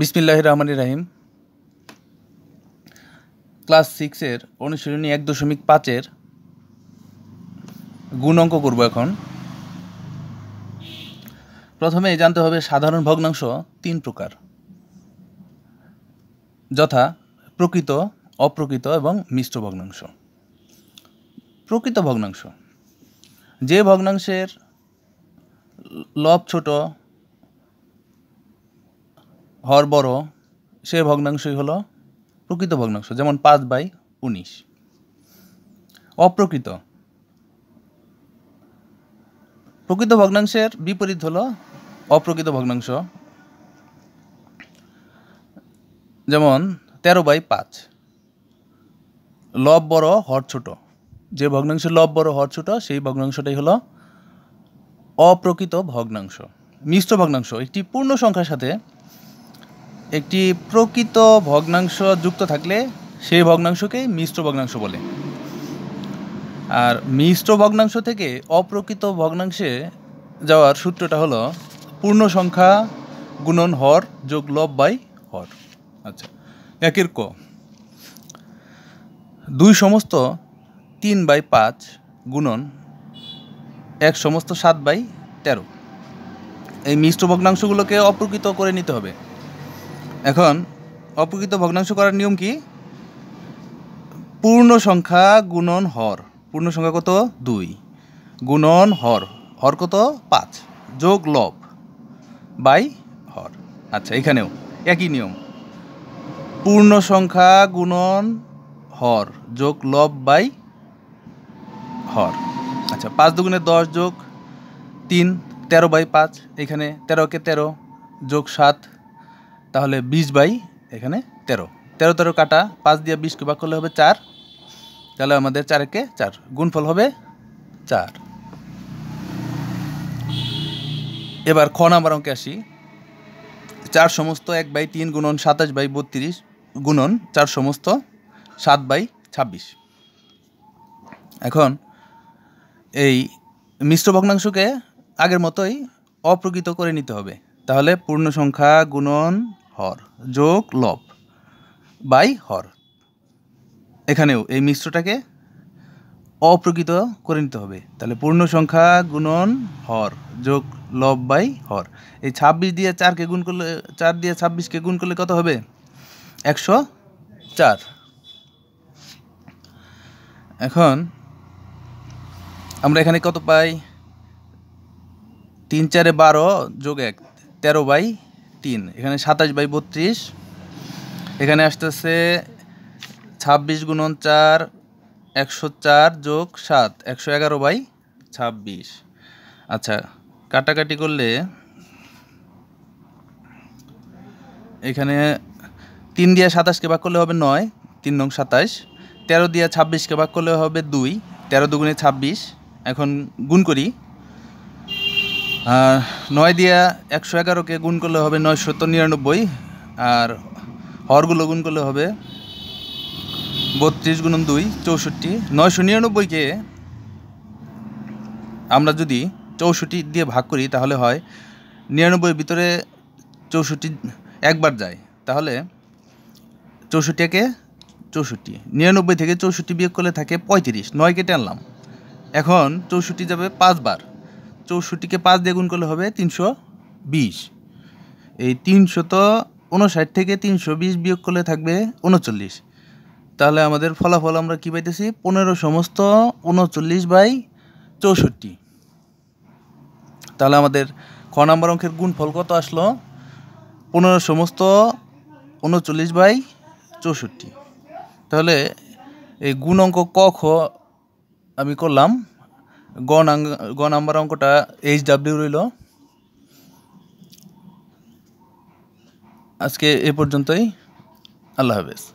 বিসমিল্লাহ রহমান রাহিম ক্লাস সিক্সের অনুশীলনী এক দশমিক পাঁচের গুণ অঙ্ক করব এখন প্রথমে জানতে হবে সাধারণ ভগ্নাংশ তিন প্রকার যথা প্রকৃত অপ্রকৃত এবং মিশ্র ভগ্নাংশ প্রকৃত ভগ্নাংশ যে ভগ্নাংশের লব ছোট হর বড় সে ভগ্নাংশই হলো প্রকৃত ভগ্নাংশ যেমন পাঁচ বাই উনিশ অপ্রকৃত প্রকৃত ভগ্নাংশের বিপরীত হলো অপ্রকৃত ভগ্নাংশ যেমন তেরো বাই পাঁচ লব বড় হর ছোট যে ভগ্নাংশের লব বড় হর ছোট সেই ভগ্নাংশটাই হলো অপ্রকৃত ভগ্নাংশ মিশ্র ভগ্নাংশ একটি পূর্ণ সংখ্যার সাথে একটি প্রকৃত ভগ্নাংশ যুক্ত থাকলে সেই ভগ্নাংশকে মিশ্র ভগ্নাংশ বলে আর মিশ্র ভগ্নাংশ থেকে অপ্রকৃত ভগ্নাংশে যাওয়ার সূত্রটা হলো পূর্ণ সংখ্যা গুণন হর যোগ লব বাই হর আচ্ছা একের ক দুই সমস্ত তিন বাই পাঁচ গুণন এক সমস্ত সাত বাই তেরো এই মিশ্র ভগ্নাংশগুলোকে অপ্রকৃত করে নিতে হবে এখন অপকৃত ভগ্নাংশ করার নিয়ম কি পূর্ণ সংখ্যা গুণন হর পূর্ণ সংখ্যা কত দুই গুণন হর হর কত পাঁচ যোগ লব বাই হর আচ্ছা এখানেও একই নিয়ম পূর্ণ সংখ্যা গুণন হর যোগ লব বাই হর আচ্ছা পাঁচ দুগুণে দশ যোগ তিন তেরো বাই পাঁচ এখানে তেরোকে তেরো যোগ সাত তাহলে বিশ বাই এখানে তেরো তেরো তেরো কাটা পাঁচ দিয়ে বিশকে বাক করলে হবে চার তাহলে আমাদের চারকে চার গুণফল হবে চার এবার খ নাম্বার অঙ্কে আসি চার সমস্ত এক বাই তিন গুণন সাতাশ বাই বত্রিশ গুণন চার সমস্ত সাত বাই ছাব্বিশ এখন এই মিশ্র ভগ্নাংশকে আগের মতোই অপ্রকৃত করে নিতে হবে তাহলে পূর্ণ সংখ্যা গুণন হর যোগ লব বাই হর এখানেও এই মিশ্রটাকে অপ্রকৃত করে নিতে হবে তাহলে পূর্ণ সংখ্যা গুণন হর যোগ লব বাই হর এই ছাব্বিশ দিয়ে চারকে গুণ করলে চার দিয়ে ছাব্বিশকে গুণ করলে কত হবে একশো চার এখন আমরা এখানে কত পাই তিন চারে বারো যোগ এক তেরো বাই তিন এখানে সাতাশ বাই বত্রিশ এখানে আসতেছে ছাব্বিশ গুণন চার একশো চার যোগ সাত একশো এগারো বাই ছাব্বিশ আচ্ছা কাটাকাটি করলে এখানে তিন দিয়ে সাতাশকে ভাগ করলে হবে নয় তিন নং সাতাশ তেরো দিয়ে ছাব্বিশকে ভাগ করলে হবে দুই তেরো দুগুণে ছাব্বিশ এখন গুণ করি নয় দিয়া একশো এগারোকে গুণ করলে হবে নয়শত নিরানব্বই আর হরগুলো গুণ করলে হবে বত্রিশ গুণন দুই চৌষট্টি নয়শো নিরানব্বইকে আমরা যদি চৌষট্টি দিয়ে ভাগ করি তাহলে হয় নিরানব্বইয়ের ভিতরে চৌষট্টি একবার যায় তাহলে চৌষট্টি একে চৌষট্টি নিরানব্বই থেকে চৌষট্টি বিয়োগ করলে থাকে পঁয়ত্রিশ নয়কে টানলাম এখন চৌষট্টি যাবে পাঁচবার চৌষট্টিকে পাঁচ দিয়ে গুণ করলে হবে তিনশো বিশ এই তিনশত উনষাট থেকে তিনশো বিশ বিয়োগ করলে থাকবে উনচল্লিশ তাহলে আমাদের ফলাফল আমরা কী পাইতেছি পনেরো সমস্ত উনচল্লিশ বাই চৌষট্টি তাহলে আমাদের খ নম্বর অঙ্কের গুণফল কত আসলো পনেরো সমস্ত উনচল্লিশ বাই চৌষট্টি তাহলে এই গুণ অঙ্ক ক খ আমি করলাম গ গ নাম্বার অঙ্কটা এইচ ডাব্লিউ রইল আজকে এ পর্যন্তই আল্লাহ হাফেজ